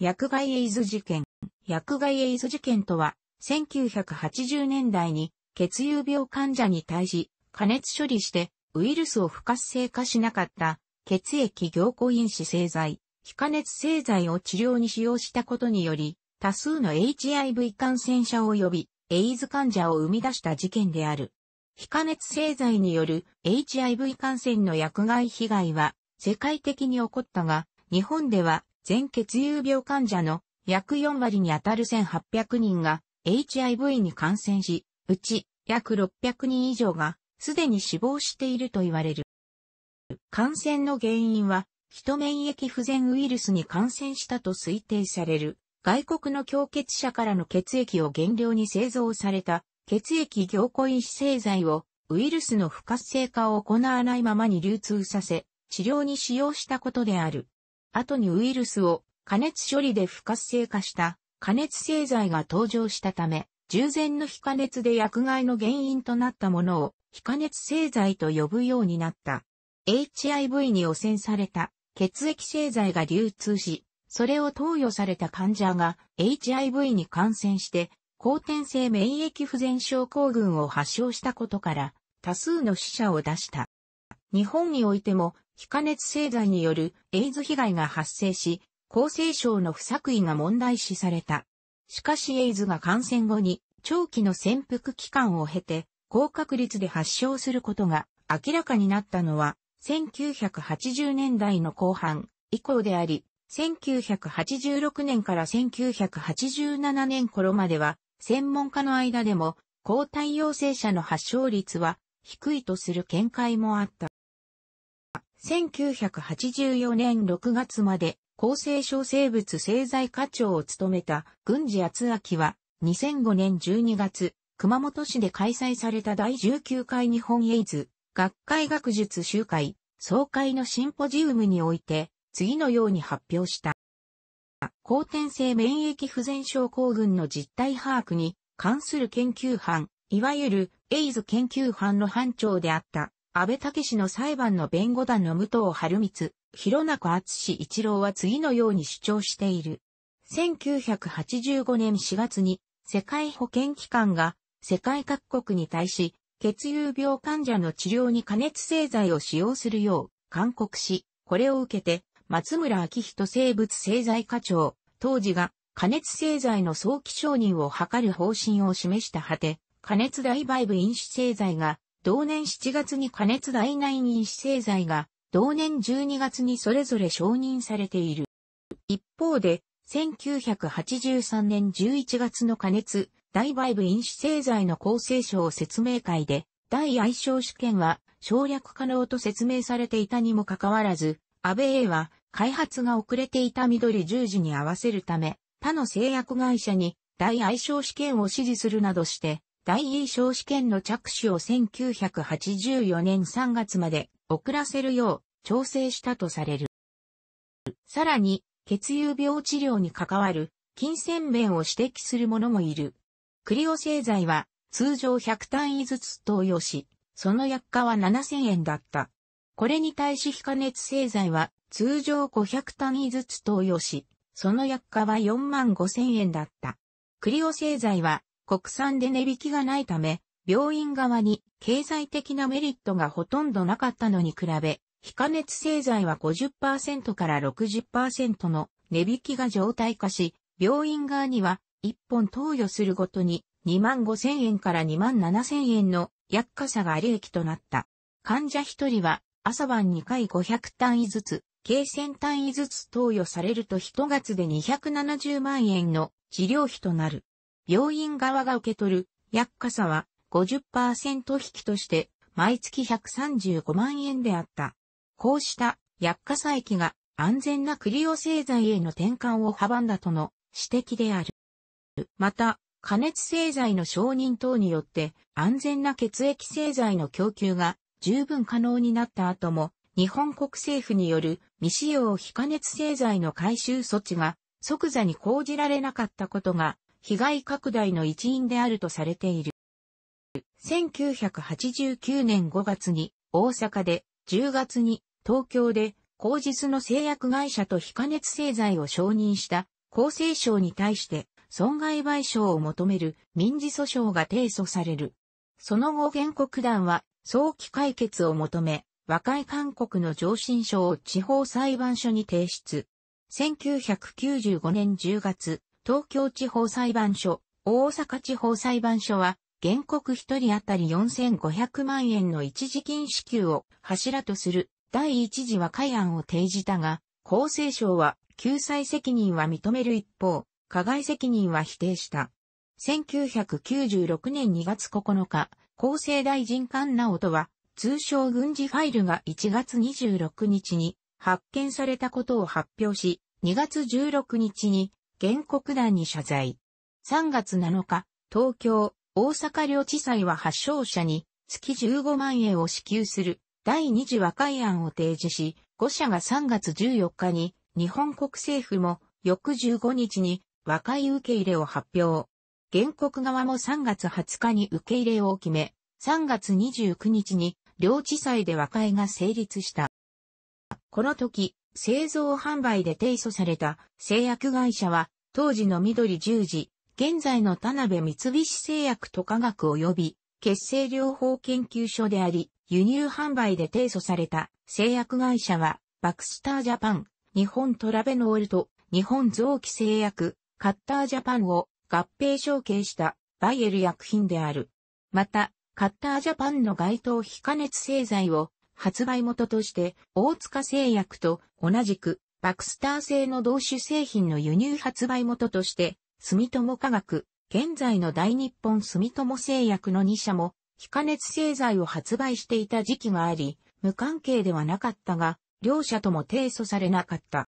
薬害エイズ事件。薬害エイズ事件とは、1980年代に血友病患者に対し、加熱処理してウイルスを不活性化しなかった血液凝固因子製剤、非加熱製剤を治療に使用したことにより、多数の HIV 感染者及びエイズ患者を生み出した事件である。非加熱製剤による HIV 感染の薬害被害は世界的に起こったが、日本では全血友病患者の約4割にあたる1800人が HIV に感染し、うち約600人以上がすでに死亡していると言われる。感染の原因は、人免疫不全ウイルスに感染したと推定される、外国の供血者からの血液を原料に製造された血液凝固因子製剤をウイルスの不活性化を行わないままに流通させ、治療に使用したことである。後にウイルスを加熱処理で不活性化した加熱製剤が登場したため、従前の非加熱で薬害の原因となったものを非加熱製剤と呼ぶようになった。HIV に汚染された血液製剤が流通し、それを投与された患者が HIV に感染して後天性免疫不全症候群を発症したことから多数の死者を出した。日本においても、非加熱製剤によるエイズ被害が発生し、厚生省の不作為が問題視された。しかしエイズが感染後に長期の潜伏期間を経て、高確率で発症することが明らかになったのは、1980年代の後半以降であり、1986年から1987年頃までは、専門家の間でも、抗体陽性者の発症率は低いとする見解もあった。1984年6月まで厚生省生物製剤課長を務めた郡司厚明は2005年12月、熊本市で開催された第19回日本エイズ学会学術集会総会のシンポジウムにおいて次のように発表した。後天性免疫不全症候群の実態把握に関する研究班、いわゆるエイズ研究班の班長であった安倍武氏の裁判の弁護団の武藤晴光、広中厚一郎は次のように主張している。1985年4月に世界保健機関が世界各国に対し血友病患者の治療に加熱製剤を使用するよう勧告し、これを受けて松村明人生物製剤課長、当時が加熱製剤の早期承認を図る方針を示した果て、加熱大バイブ飲酒製剤が同年7月に加熱大内因子製剤が、同年12月にそれぞれ承認されている。一方で、1983年11月の加熱、大バイブ飲製剤の厚生省説明会で、大愛称試験は省略可能と説明されていたにもかかわらず、安倍 A は開発が遅れていた緑十字に合わせるため、他の製薬会社に大愛称試験を指示するなどして、大医賞試験の着手を1984年3月まで遅らせるよう調整したとされる。さらに、血友病治療に関わる金銭面を指摘する者もいる。クリオ製剤は通常100単位ずつ投与し、その薬価は7000円だった。これに対し非加熱製剤は通常500単位ずつ投与し、その薬価は4万5000円だった。クリオ製剤は国産で値引きがないため、病院側に経済的なメリットがほとんどなかったのに比べ、非加熱製剤は50%から60%の値引きが常態化し、病院側には1本投与するごとに2万5千円から2万7千円の薬価差が利益となった。患者1人は朝晩2回500単位ずつ、計1000単位ずつ投与されると1月で270万円の治療費となる。病院側が受け取る薬価差は50%引きとして毎月135万円であった。こうした薬価差益が安全なクリオ製剤への転換を阻んだとの指摘である。また、加熱製剤の承認等によって安全な血液製剤の供給が十分可能になった後も、日本国政府による未使用非加熱製剤の回収措置が即座に講じられなかったことが被害拡大の一因であるとされている。1989年5月に大阪で、10月に東京で、工実の製薬会社と非加熱製剤を承認した厚生省に対して損害賠償を求める民事訴訟が提訴される。その後原告団は早期解決を求め、和解勧告の上申書を地方裁判所に提出。1995年10月、東京地方裁判所、大阪地方裁判所は、原告一人当たり4500万円の一時金支給を柱とする第一次和解案を提示たが、厚生省は救済責任は認める一方、加害責任は否定した。1996年2月9日、厚生大臣官直人は、通称軍事ファイルが1月26日に発見されたことを発表し、2月16日に原告団に謝罪。3月7日、東京、大阪両地裁は発症者に月15万円を支給する第2次和解案を提示し、5社が3月14日に日本国政府も翌15日に和解受け入れを発表。原告側も3月20日に受け入れを決め、3月29日に両地裁で和解が成立した。この時、製造販売で提訴された製薬会社は、当時の緑十字、現在の田辺三菱製薬と科学及び、血清療法研究所であり、輸入販売で提訴された製薬会社は、バクスタージャパン、日本トラベノールと日本臓器製薬、カッタージャパンを合併承継したバイエル薬品である。また、カッタージャパンの該当非加熱製剤を発売元として、大塚製薬と同じく、バクスター製の同種製品の輸入発売元として、住友化学、現在の大日本住友製薬の2社も、非加熱製剤を発売していた時期があり、無関係ではなかったが、両社とも提訴されなかった。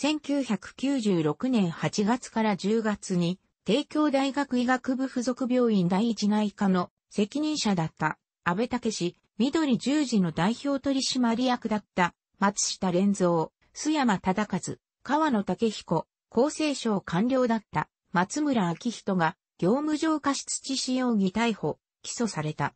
1996年8月から10月に、帝京大学医学部附属病院第一内科の責任者だった安部武緑十字の代表取締役だった松下連蔵、須山忠和、川野武彦、厚生省官僚だった松村明人が業務上過失致死容疑逮捕、起訴された。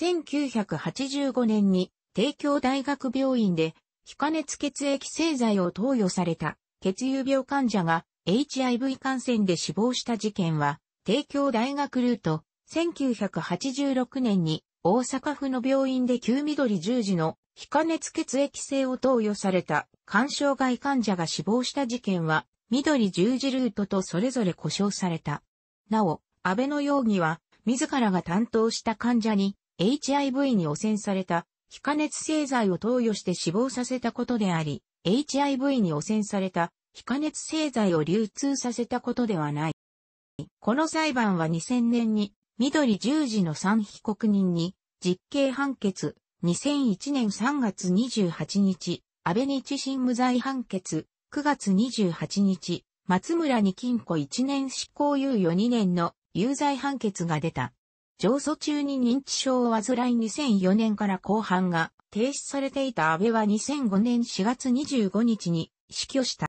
1985年に帝京大学病院で非加熱血液製剤を投与された血友病患者が HIV 感染で死亡した事件は帝京大学ルート1986年に大阪府の病院で旧緑十字の非加熱血液性を投与された肝障害患者が死亡した事件は、緑十字ルートとそれぞれ故障された。なお、安倍の容疑は、自らが担当した患者に HIV に汚染された非加熱製剤を投与して死亡させたことであり、HIV に汚染された非加熱製剤を流通させたことではない。この裁判は2000年に緑十字の三被告人に、実刑判決、2001年3月28日、安倍日新無罪判決、9月28日、松村に禁錮1年執行猶予2年の有罪判決が出た。上訴中に認知症を患い2004年から後半が停止されていた安倍は2005年4月25日に死去した。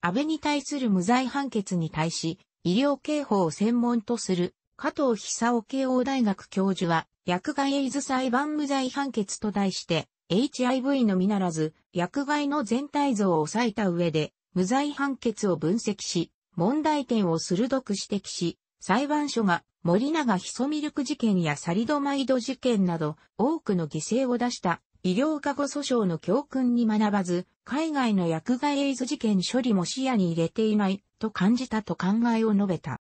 安倍に対する無罪判決に対し、医療刑法を専門とする加藤久夫慶応大学教授は、薬害エイズ裁判無罪判決と題して、HIV のみならず、薬害の全体像を抑えた上で、無罪判決を分析し、問題点を鋭く指摘し、裁判所が森永ヒソミルク事件やサリドマイド事件など多くの犠牲を出した医療過誤訴訟の教訓に学ばず、海外の薬害エイズ事件処理も視野に入れていないと感じたと考えを述べた。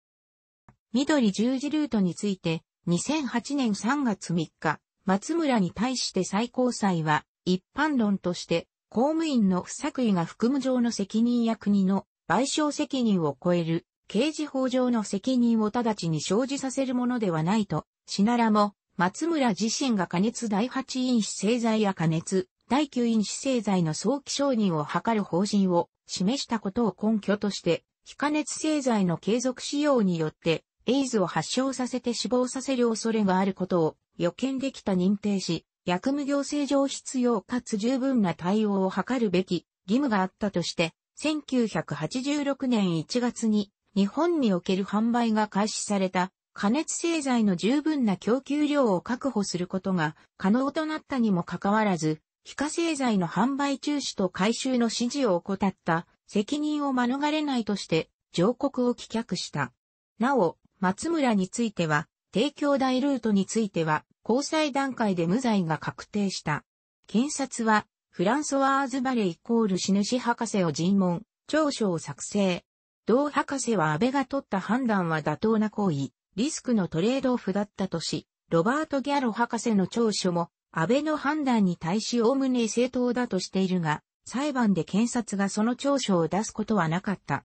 緑十字ルートについて、2008年3月3日、松村に対して最高裁は、一般論として、公務員の不作為が含む上の責任や国の賠償責任を超える刑事法上の責任を直ちに生じさせるものではないと、しならも、松村自身が加熱第8因子製剤や加熱第9因子製剤の早期承認を図る方針を示したことを根拠として、非加熱製剤の継続使用によってエイズを発症させて死亡させる恐れがあることを予見できた認定し、薬務行政上必要かつ十分な対応を図るべき義務があったとして、1986年1月に日本における販売が開始された加熱製剤の十分な供給量を確保することが可能となったにもかかわらず、非化製剤の販売中止と回収の指示を怠った責任を免れないとして上告を棄却した。なお、松村については、帝京大ルートについては、交際段階で無罪が確定した。検察は、フランソワーズ・バレイコール死主博士を尋問、調書を作成。同博士は安倍が取った判断は妥当な行為、リスクのトレードオフだったとし、ロバート・ギャロ博士の調書も、安倍の判断に対し概ね正当だとしているが、裁判で検察がその調書を出すことはなかった。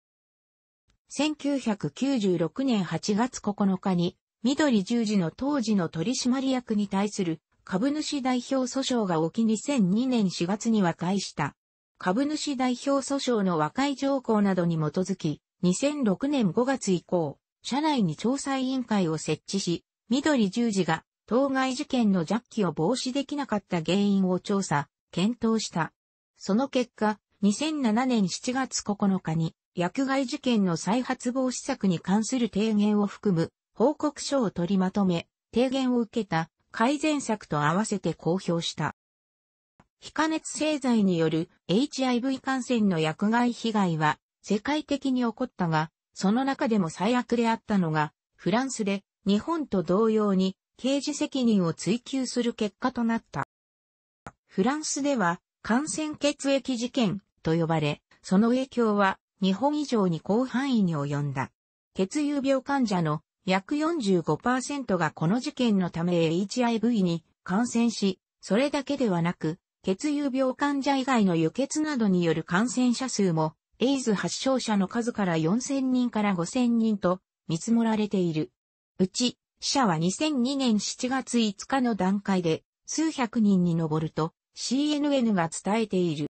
1996年8月9日に、緑十字の当時の取締役に対する株主代表訴訟が起き2002年4月に和解した。株主代表訴訟の和解条項などに基づき、2006年5月以降、社内に調査委員会を設置し、緑十字が当該事件の弱気を防止できなかった原因を調査、検討した。その結果、2007年7月9日に、薬害事件の再発防止策に関する提言を含む報告書を取りまとめ、提言を受けた改善策と合わせて公表した。非加熱製剤による HIV 感染の薬害被害は世界的に起こったが、その中でも最悪であったのが、フランスで日本と同様に刑事責任を追及する結果となった。フランスでは感染血液事件と呼ばれ、その影響は日本以上に広範囲に及んだ。血友病患者の約45%がこの事件のため HIV に感染し、それだけではなく、血友病患者以外の輸血などによる感染者数も、エイズ発症者の数から4000人から5000人と見積もられている。うち、死者は2002年7月5日の段階で数百人に上ると CNN が伝えている。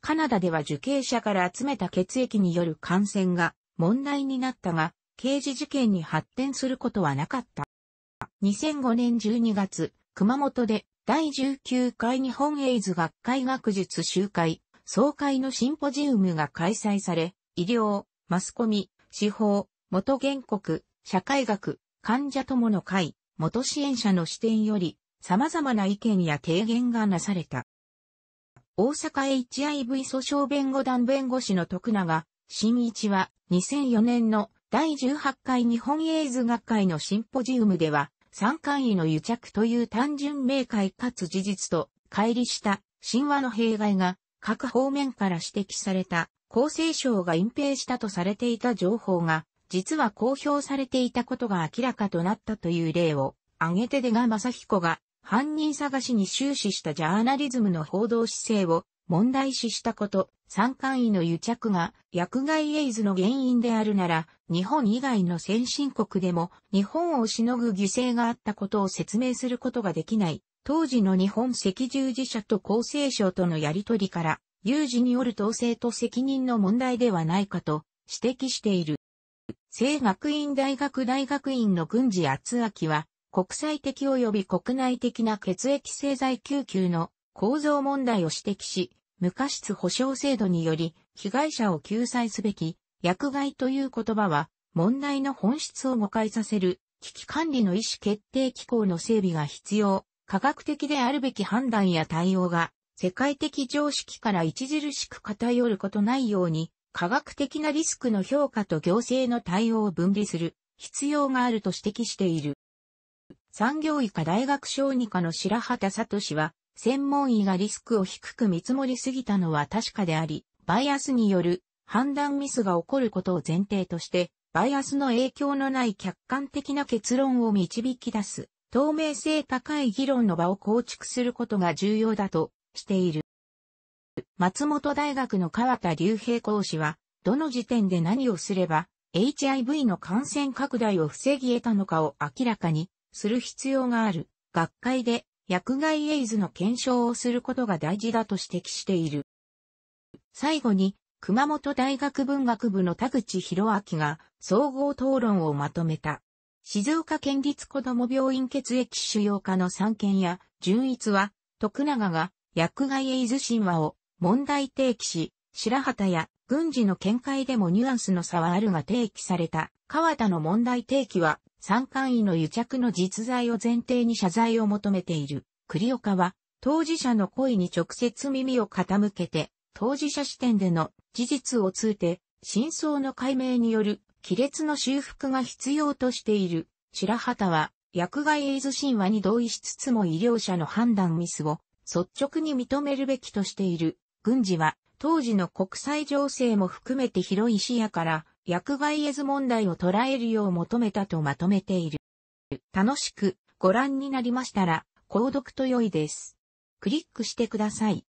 カナダでは受刑者から集めた血液による感染が問題になったが、刑事事件に発展することはなかった。2005年12月、熊本で第19回日本エイズ学会学術集会、総会のシンポジウムが開催され、医療、マスコミ、司法、元原告、社会学、患者友の会、元支援者の視点より、様々な意見や提言がなされた。大阪 HIV 訴訟弁護団弁護士の徳永、新一は2004年の第18回日本エイズ学会のシンポジウムでは、三冠位の癒着という単純明快かつ事実と、乖離した神話の弊害が各方面から指摘された厚生省が隠蔽したとされていた情報が、実は公表されていたことが明らかとなったという例を、挙げて出賀正彦が犯人探しに終始したジャーナリズムの報道姿勢を問題視したこと、三観位の癒着が薬害エイズの原因であるなら、日本以外の先進国でも日本をしのぐ犠牲があったことを説明することができない。当時の日本赤十字社と厚生省とのやりとりから、有事による統制と責任の問題ではないかと指摘している。聖学院大学大学院の郡司厚明は、国際的及び国内的な血液製剤救急の構造問題を指摘し、無過失保障制度により被害者を救済すべき薬害という言葉は問題の本質を誤解させる危機管理の意思決定機構の整備が必要、科学的であるべき判断や対応が世界的常識から著しく偏ることないように科学的なリスクの評価と行政の対応を分離する必要があると指摘している。産業医科大学小児科の白畑聡は、専門医がリスクを低く見積もりすぎたのは確かであり、バイアスによる判断ミスが起こることを前提として、バイアスの影響のない客観的な結論を導き出す、透明性高い議論の場を構築することが重要だとしている。松本大学の川田隆平講師は、どの時点で何をすれば、HIV の感染拡大を防ぎ得たのかを明らかにする必要がある。学会で薬害エイズの検証をすることが大事だと指摘している。最後に、熊本大学文学部の田口博明が総合討論をまとめた。静岡県立子ども病院血液腫瘍科の三件や、純一は、徳永が薬害エイズ神話を問題提起し、白旗や軍事の見解でもニュアンスの差はあるが提起された。川田の問題提起は三冠位の癒着の実在を前提に謝罪を求めている。栗岡は、当事者の声に直接耳を傾けて、当事者視点での事実を通て、真相の解明による亀裂の修復が必要としている。白畑は、薬害エイズ神話に同意しつつも医療者の判断ミスを率直に認めるべきとしている。軍事は、当時の国際情勢も含めて広い視野から、薬害絵図問題を捉えるよう求めたとまとめている。楽しくご覧になりましたら、購読と良いです。クリックしてください。